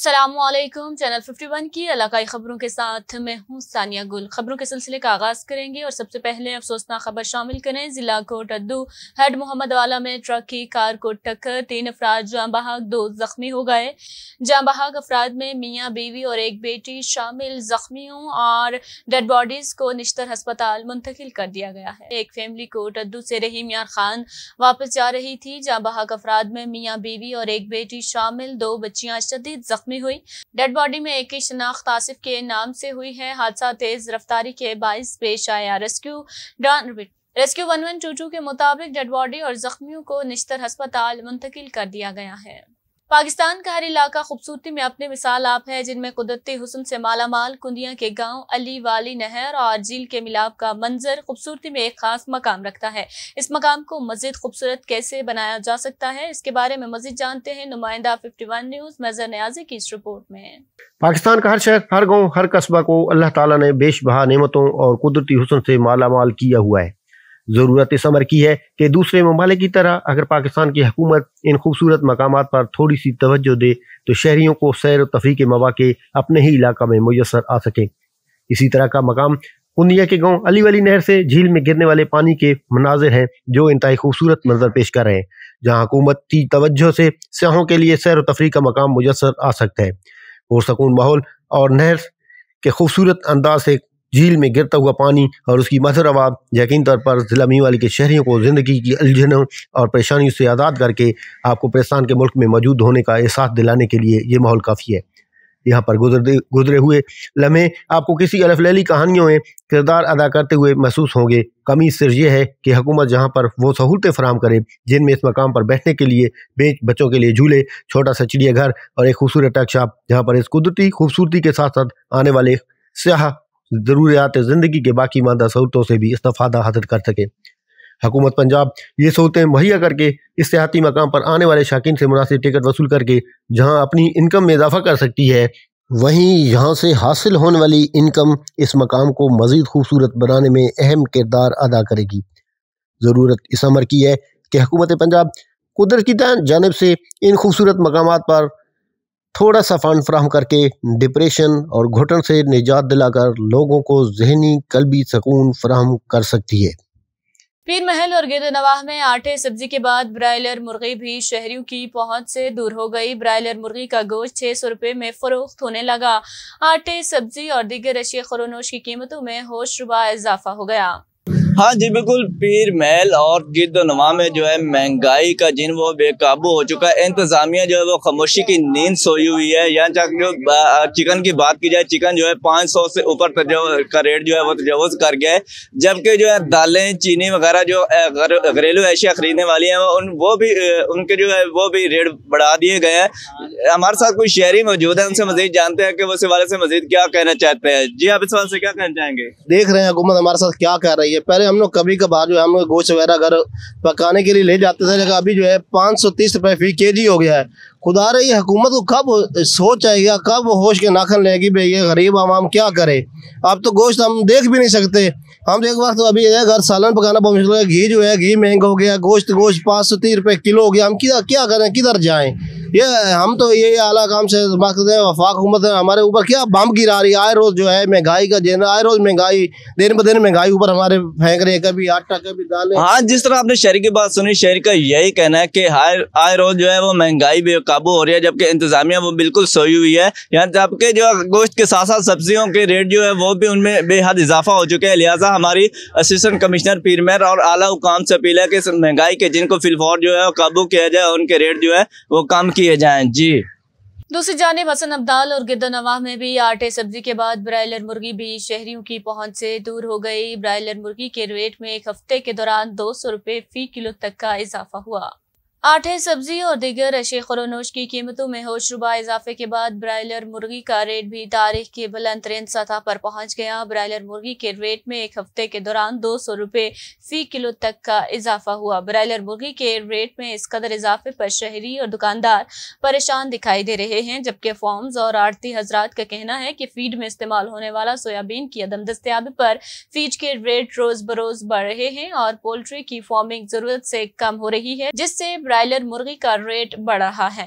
Aslam channel 51 की इलाकाई खबरों के साथ मैं हूँ सानिया गुल खबरों के सिलसिले का आगाज़ करेंगे और सबसे पहले अफसोसनाक खबर शामिल करें जिला कोट अद्दू हेड मोहम्मद वाला में ट्रक की कार को टक्कर तीन अफराद जाम बहाक दो जख्मी हो गए जाम बहाक अफराद में मियाँ बीवी और एक बेटी शामिल जख्मियों और डेड बॉडीज़ को निश्तर हस्पताल मुंतकिल कर दिया गया है एक फैमिली कोट अद्दू से रहीम यार खान वापस जा रही थी जाम बहाक अफराद में मियाँ बीवी और एक बेटी शामिल दो बच्चियाँ शदीद जख्मी जख्मी हुई डेड बॉडी में एक ही शनाख्त आसिफ के नाम से हुई है हादसा तेज रफ्तारी के बायस पेश आया रेस्क्यू डॉन rescue one one two two के मुताबिक डेड बॉडी और जख्मियों को निश्तर हस्पताल मुंतकिल कर दिया गया है पाकिस्तान का हर इलाका खूबसूरती में अपने मिसाल आप है जिनमें कुदरती हुसन से मालामाल कुंदिया के गांव अली वाली नहर और झील के मिलाप का मंजर खूबसूरती में एक खास मकाम रखता है इस मकाम को मजीद खूबसूरत कैसे बनाया जा सकता है इसके बारे में मजीद जानते हैं नुमाइंदा फिफ्टी वन न्यूज मजर न्याजी की इस रिपोर्ट में पाकिस्तान का हर शहर हर गाँव हर कस्बा को अल्लाह तला ने बेशबहा नियमतों और कुदरती हुसन से मालामाल किया हुआ है ज़रूरत अमर की है कि दूसरे ममालिक की तरह अगर पाकिस्तान की हुकूमत इन खूबसूरत मकाम पर थोड़ी सी तवज्जो दे तो शहरीों को सैर व तफरी के मौाक़े अपने ही इलाका में मैसर आ सकें इसी तरह का मकाम कुंदिया के गांव अली वाली नहर से झील में गिरने वाले पानी के मनाजिर हैं जो इंतई खूबसूरत मंजर पेश कर रहे हैं जहाँ हुकूमत की तवज्जो से सयाहों के लिए सैर व तफरी का मकाम मैसर आ सकता है पुरसकून माहौल और नहर के खूबसूरत अंदाज से झील में गिरता हुआ पानी और उसकी मधुर आवाज़ यकीन तौर पर ज़िला मीवाली वाली के शहरीों को ज़िंदगी की उलझनों और परेशानियों से आज़ाद करके आपको पाकिस्तान के मुल्क में मौजूद होने का एहसास दिलाने के लिए ये माहौल काफ़ी है यहाँ पर गुजरते गुजरे हुए लम्हे आपको किसी अलफ लैली कहानियों में किरदार अदा करते हुए महसूस होंगे कमी सिर्फ यह है कि हुकूमत जहाँ पर वो सहूलतें फराम करे जिनमें इस मकाम पर बैठने के लिए बेच बच्चों के लिए झूले छोटा सा चिड़ियाघर और एक खूबसूरत टक शॉप जहाँ पर इस कुदरती खूबसूरती के साथ साथ आने वाले स्याह ज़रूरियात ज़िंदगी के बाकी मादा सहूलतों से भी इस्तादा हासिल कर सकें हकूमत पंजाब ये सहूलतें मुहैया करके इस सियाती मकाम पर आने वाले शाकिन से मुनासिब टिकट वसूल करके जहाँ अपनी इनकम में इजाफा कर सकती है वहीं यहाँ से हासिल होने वाली इनकम इस मकाम को मज़ीद खूबसूरत बनाने में अहम किरदार अदा करेगी ज़रूरत इस अमर की है कि हकूमत पंजाब कुदरती जानब से इन खूबसूरत मकाम पर थोड़ा सा फंड फ्राहम करके डिप्रेशन और घुटन से निजात दिलाकर लोगों को जहनी कलबी सकून फ्राहम कर सकती है पीर महल और गिर नवाह में आटे सब्जी के बाद ब्रायलर मुर्गी भी शहरियों की पहुंच से दूर हो गई ब्रायलर मुर्गी का गोश्त छह सौ रुपए में फरोख्त होने लगा आटे सब्जी और दीगर अशिया खरोनोश की कीमतों में होशरुबा इजाफा हो गया हाँ जी बिल्कुल पीर महल और गिरद नवा में जो है महंगाई का जिन वो बेकाबू हो चुका है इंतजामिया जो है वो खामोशी की नींद सोई हुई है यहाँ तक जो चिकन की बात की जाए चिकन जो है पाँच सौ से ऊपर का रेट जो है वो तजवज़ कर गया है जबकि जो है दालें चीनी वगैरह जो घरेलू एशिया खरीदने वाली हैं उन वो भी उनके जो है वो भी रेट बढ़ा दिए गए हैं हमारे साथ कोई शहरी मौजूद है उनसे मजीद जानते हैं कि वो इस से मजीद क्या कहना चाहते हैं जी आप इस वाले से क्या कहना चाहेंगे देख रहे हैं हुकूमत हमारे साथ क्या कह रही है सारे हम लोग कभी कभार जो है हम लोग गोश्त वगैरह घर पकाने के लिए ले जाते थे लेकिन अभी जो है पाँच सौ तीस रुपये फी के जी हो गया है खुदा रही हुकूमत को कब सोच आएगा कब होश के नाखन लेगी भाई ये गरीब आवाम क्या करे अब तो गोश्त हम देख भी नहीं सकते हम तो एक वक्त तो अभी है घर सालन पकाना बहुत मुश्किल है घी जो है घी महंगा हो गया गोश्त गोश्त पाँच सौ तीस रुपये किलो हो गया हम किधर क्या करें किधर जाएँ ये हम तो ये आला काम से मकसद है वफाक हुकूमत हमारे ऊपर क्या बम गिरा रही है आए रोज़ जो है महंगाई का जेन आए रोज़ महंगाई दिन ब दिन महंगाई ऊपर हमारे फेंक रहे कभी आटा कभी दाल हाँ जिस तरह आपने शहर की बात सुनी शहर का यही कहना है कि आए रोज़ जो है वो महंगाई बेकाबू हो रही है जबकि इंतजामिया वो बिल्कुल सोई हुई है यहाँ जबकि जो गोश्त के साथ साथ सब्जियों के रेट जो है वो भी उनमें बेहद इजाफा हो चुके हैं लिहाजा हमारी असिस्टेंट कमिश्नर पीरमेर और आला हुकाम से अपील है कि महंगाई के जिनको फिलफौर जो है काबू किया जाए उनके रेट जो है वो कम किए जाएं जी दूसरी जानब हसन अब्दाल और गिरदो नवाह में भी आटे सब्जी के बाद ब्रायलर मुर्गी भी शहरियों की पहुंच से दूर हो गई ब्रायलर मुर्गी के रेट में एक हफ्ते के दौरान दो सौ रुपये फी किलो तक का इजाफा हुआ आटे सब्जी और दिगर अशे खरोनोश की कीमतों में होशरुबा इजाफे के बाद ब्रायलर मुर्गी का रेट भी तारीख के बुलंद तरीन सतह पर पहुंच गया ब्रायलर मुर्गी के रेट में एक हफ्ते के दौरान दो सौ रुपये फी किलो तक का इजाफा हुआ ब्रायलर मुर्गी के रेट में इस कदर इजाफे पर शहरी और दुकानदार परेशान दिखाई दे रहे हैं जबकि फॉर्म्स और आड़ती हजरात का कहना है कि फीड में इस्तेमाल होने वाला सोयाबीन की अदम दस्तियाबी पर फीड के रेट रोज बरोज बढ़ रहे हैं और पोल्ट्री की फॉर्मिंग जरूरत से कम हो रही है जिससे ब्रायलर मुर्गी का रेट बढ़ रहा है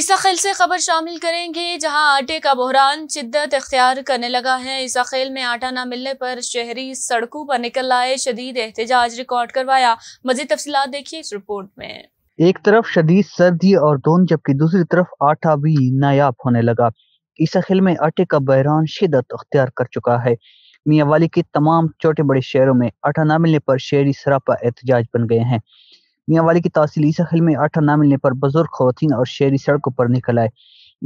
इस खेल से खबर शामिल करेंगे जहां आटे का बहरान शिद्दत अख्तियार करने लगा है इस खेल में आटा न मिलने पर शहरी सड़कों पर निकल आए शदीद एहतजाज रिकॉर्ड करवाया मजीद तफसी देखिए इस रिपोर्ट में एक तरफ शदीद सर्दी और दोन जबकि दूसरी तरफ आटा भी नायाब होने लगा इस अखिल में आटे का बहरान शिदत अख्तियार कर चुका है मियाँ वाली के तमाम छोटे बड़े शहरों में आटा न मिलने पर शहरी सरापा एहतजाज बन गए हैं मियांवाली की तहसील ईसा खल में आटा न मिलने पर बुजुर्ग खवतन और शहरी सड़कों पर निकल आए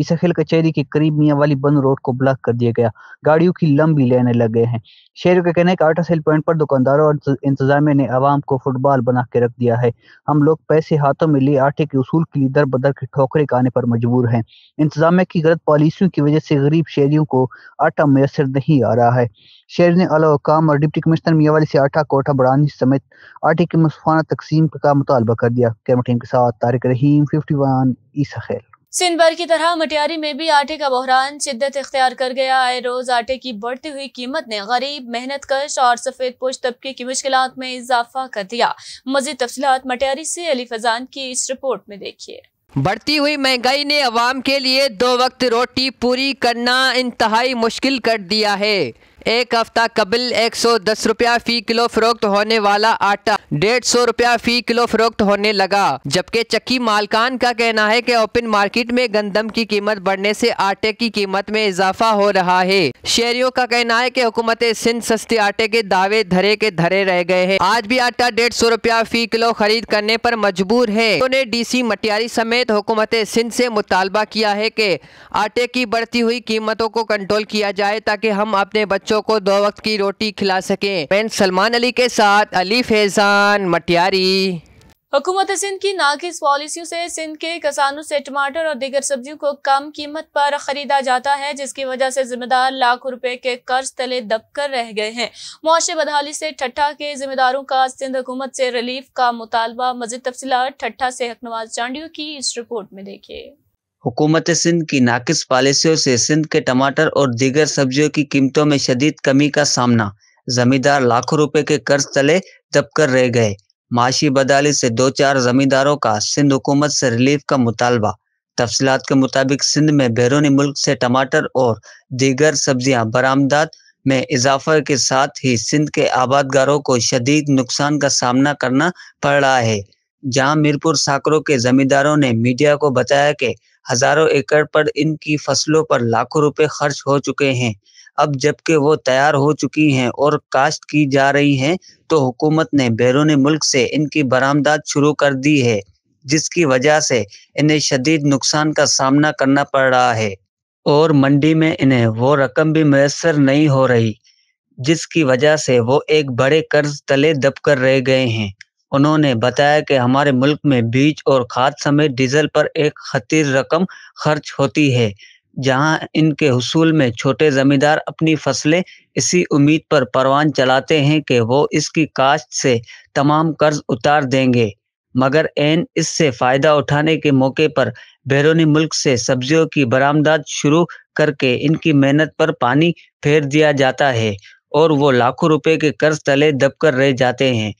इसहल कचहरी के करीब मियाँ वाली बंद रोड को ब्लॉक कर दिया गया गाड़ियों की लंबी लेने लग गए हैं शहर का कहना है कि सेल पॉइंट पर दुकानदारों और इंतजामिया ने आवाम को फुटबॉल बना के रख दिया है हम लोग पैसे हाथों में लिए आटे के उसूल के लिए दर बदर के ठोकरे खाने पर मजबूर हैं इंतजामिया की गलत पॉलिसियों की वजह से गरीब शहरियों को आटा मैसर नहीं आ रहा है शहर ने अलाकाम और डिप्टी कमिश्नर वाली से आटा कोटा बढ़ाने समेत आटे की मुसफाना तकसीम का मुतालबा कर दिया कैमरा टीम के साथ तारिक रहीम फिफ्टी वन ईसा खैल सिंध भर की तरह मटियारी में भी आटे का बहरान शिद्दत इख्तियार कर गया आए रोज आटे की बढ़ती हुई कीमत ने गरीब मेहनत कश और सफेद पोष तबके की मुश्किल में इजाफा कर दिया मजीद तफसलत मटियारी से अली फजान की इस रिपोर्ट में देखिए बढ़ती हुई महंगाई ने अवाम के लिए दो वक्त रोटी पूरी करना इंतहाई मुश्किल कर दिया है एक हफ्ता कबल दस रुपया फी किलो फरोख्त होने वाला आटा डेढ़ सौ रुपया फी किलो फरोख्त होने लगा जबकि चक्की मालकान का कहना है कि ओपन मार्केट में गंदम की कीमत बढ़ने से आटे की कीमत में इजाफा हो रहा है शहरियों का कहना है कि हुकूमत सिंध सस्ते आटे के दावे धरे के धरे रह गए हैं आज भी आटा डेढ़ सौ रुपया फी किलो खरीद करने पर मजबूर है उन्होंने डीसी मटियारी समेत हुकूमत सिंध से मुतालबा किया है कि आटे की बढ़ती हुई कीमतों को कंट्रोल किया जाए ताकि हम अपने बच्चों बच्चों को दो वक्त की रोटी खिला सकें मैं सलमान अली के साथ अली फैजान मटियारी हुकूमत सिंध की नाकिस पॉलिसियों से सिंध के किसानों से टमाटर और दीगर सब्जियों को कम कीमत पर खरीदा जाता है जिसकी वजह से जिम्मेदार लाखों रुपए के कर्ज तले दबकर रह गए हैं मुआशे बदहाली से ठट्ठा के जिम्मेदारों का सिंध हुकूमत से रिलीफ का मुतालबा मजीद तफसीत ठट्ठा से हकनवाज चांडियो की इस रिपोर्ट में देखिए हुकूमत सिंध की नाकिस पॉलिसियों से सिंध के टमाटर और दीगर सब्जियों की कीमतों में शदीद कमी का सामना जमींदार लाखों रुपए के कर्ज तले दबकर रह गए माशी बदाली से दो चार जमींदारों का सिंध हुकूमत से रिलीफ का मुतालबा तफसलत के मुताबिक सिंध में बैरूनी मुल्क से टमाटर और दीगर सब्जियां बरामदात में इजाफा के साथ ही सिंध के आबादगारों को शदीद नुकसान का सामना करना पड़ रहा है जहां मीरपुर साकरों के जमींदारों ने मीडिया को बताया कि हजारों एकड़ पर इनकी फसलों पर लाखों रुपए खर्च हो चुके हैं अब जबकि वो तैयार हो चुकी हैं और काश्त की जा रही हैं तो हुकूमत ने बैरून मुल्क से इनकी बरामदात शुरू कर दी है जिसकी वजह से इन्हें शदीद नुकसान का सामना करना पड़ रहा है और मंडी में इन्हें वो रकम भी मैसर नहीं हो रही जिसकी वजह से वो एक बड़े कर्ज तले दबकर रह गए हैं उन्होंने बताया कि हमारे मुल्क में बीज और खाद समेत डीजल पर एक खतीर रकम खर्च होती है जहां इनके हसूल में छोटे ज़मींदार अपनी फसलें इसी उम्मीद पर परवान चलाते हैं कि वो इसकी काश्त से तमाम कर्ज उतार देंगे मगर एन इससे फ़ायदा उठाने के मौके पर बैरूनी मुल्क से सब्जियों की बरामदाद शुरू करके इनकी मेहनत पर पानी फेर दिया जाता है और वो लाखों रुपए के कर्ज तले दबकर रह जाते हैं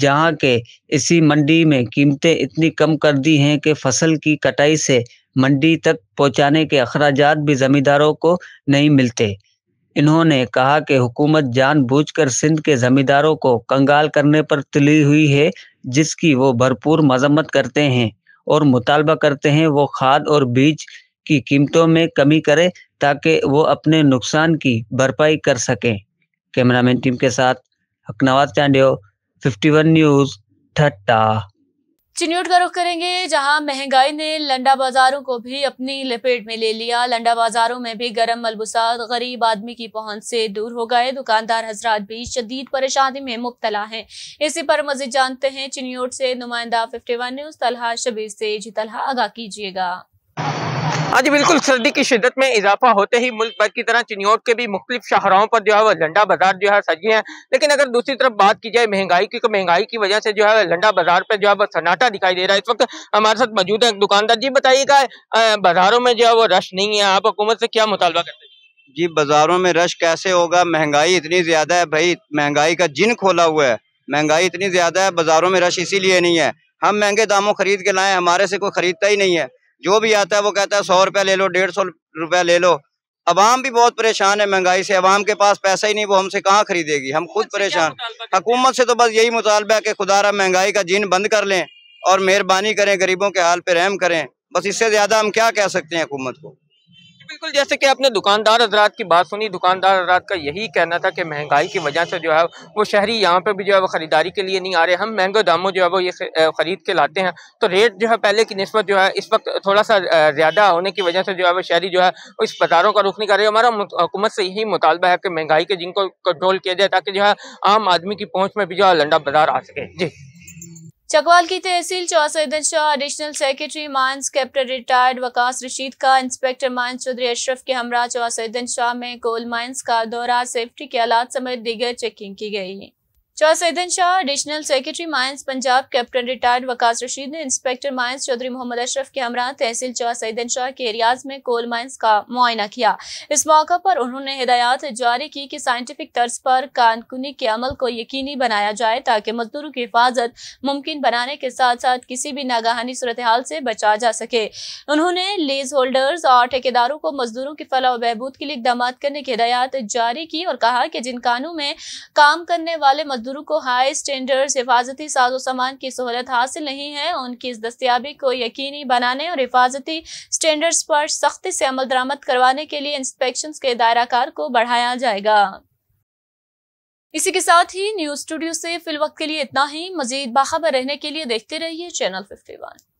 जहां के इसी मंडी में कीमतें इतनी कम कर दी हैं कि फसल की कटाई से मंडी तक पहुंचाने के अखराज भी जमींदारों को नहीं मिलते इन्होंने कहा कि हुकूमत जानबूझकर सिंध के जमींदारों को कंगाल करने पर तुली हुई है जिसकी वो भरपूर मजम्मत करते हैं और मुतालबा करते हैं वो खाद और बीज की कीमतों में कमी करे ताकि वो अपने नुकसान की भरपाई कर सकें कैमरामैन टीम के साथ हकनवाज चांडियो 51 न्यूज ठट्टा चिन्यूट का रुख करेंगे जहां महंगाई ने लंडा बाजारों को भी अपनी लपेट में ले लिया लंडा बाजारों में भी गर्म मलबूसात गरीब आदमी की पहुंच से दूर हो गए दुकानदार हजरात भी शदीद परेशानी में मुबतला हैं इसी पर मजीद जानते हैं चिन्यूट से नुमाइंदा 51 न्यूज तलहा शबीर से जी तलहा आगा कीजिएगा आज बिल्कुल सर्दी की शिदत में इजाफा होते ही मुल्क भर की तरह चिन्हौट के भी मुख्तलिफ शहरों पर जो है वह लंडा बाजार जो है सजे हैं लेकिन अगर दूसरी तरफ बात की जाए महंगाई की तो महंगाई की वजह से जो है लंडा बाजार पर जो है वह सन्नाटा दिखाई दे रहा है इस वक्त हमारे साथ मौजूद है एक दुकानदार जी बताइएगा बाजारों में जो है वो रश नहीं है आप हुकूमत से क्या मुतालबा करते जी बाजारों में रश कैसे होगा महंगाई इतनी ज्यादा है भाई महंगाई का जिन खोला हुआ है महंगाई इतनी ज्यादा है बाजारों में रश इसीलिए नहीं है हम महंगे दामों खरीद के लाए हमारे से कोई खरीदता ही नहीं है जो भी आता है वो कहता है सौ रुपया ले लो डेढ़ सौ रुपया ले लो अवाम भी बहुत परेशान है महंगाई से अवाम के पास पैसा ही नहीं वो हमसे कहाँ खरीदेगी हम खुद अच्छा, परेशान हुकूमत से तो बस यही मुतालबा है कि खुदारा महंगाई का जीन बंद कर लें और मेहरबानी करें गरीबों के हाल पर रहम करें बस इससे ज़्यादा हम क्या कह सकते हैं हुकूमत को बिल्कुल जैसे कि आपने दुकानदार हजरात की बात सुनी दुकानदार हजरात का यही कहना था कि महंगाई की वजह से जो है वो शहरी यहाँ पर भी जो है वो ख़रीदारी के लिए नहीं आ रहे हम महंगे दामों जो है वो ये ख़रीद के लाते हैं तो रेट जो है पहले की नस्बत जो है इस वक्त थोड़ा सा ज़्यादा होने की वजह से जो है वो शहरी जो है इस बाज़ारों का रुख नहीं कर रही हमारा हुकूमत से यही मुतालबा है कि महंगाई के जिनको कंट्रोल किया जाए ताकि जो है आम आदमी की पहुँच में भी जो है लंडा बाज़ार आ सके जी चकवाल की तहसील चौसैदन Shah additional secretary mines captain retired Waqas Rashid का इंस्पेक्टर मांस चौधरी अशरफ के हमरा चौसैदन शाह में गोल माइंस का दौरा सेफ्टी के आलात समेत दीगर चेकिंग की गई चौसैदन Shah additional secretary mines Punjab captain retired Waqas Rashid ने इंस्पेक्टर माइंस चौधरी मोहम्मद अशरफ के हमरा तहसील चौसैदन शाह के एरियाज में कोल माइंस का मुआयना किया इस मौका पर उन्होंने हिदायत जारी की कि साइंटिफिक तर्ज पर कानकुनी के अमल को यकीनी बनाया जाए ताकि मजदूरों की हिफाजत मुमकिन बनाने के साथ साथ किसी भी नागहानी सूरत हाल से बचा जा सके उन्होंने लीज होल्डर्स और ठेकेदारों को मजदूरों की फलाह बहबूद के लिए इकदाम करने की हिदायत जारी की और कहा कि जिन कानों में काम करने वाले मजदूरों को हाई स्टैंडर्ड हिफाजती साजो सामान की सहूलत हासिल नहीं है उनकी इस दस्तियाबी को यकीनी बनाने और हिफाजती स्टैंडर्ड्स पर सख्ती से अमल दरामद करवाने के लिए इंस्पेक्शन के दायरा कार को बढ़ाया जाएगा इसी के साथ ही न्यूज स्टूडियो से फिल वक्त के लिए इतना ही मजीद बाखबर रहने के लिए देखते रहिए चैनल फिफ्टी वन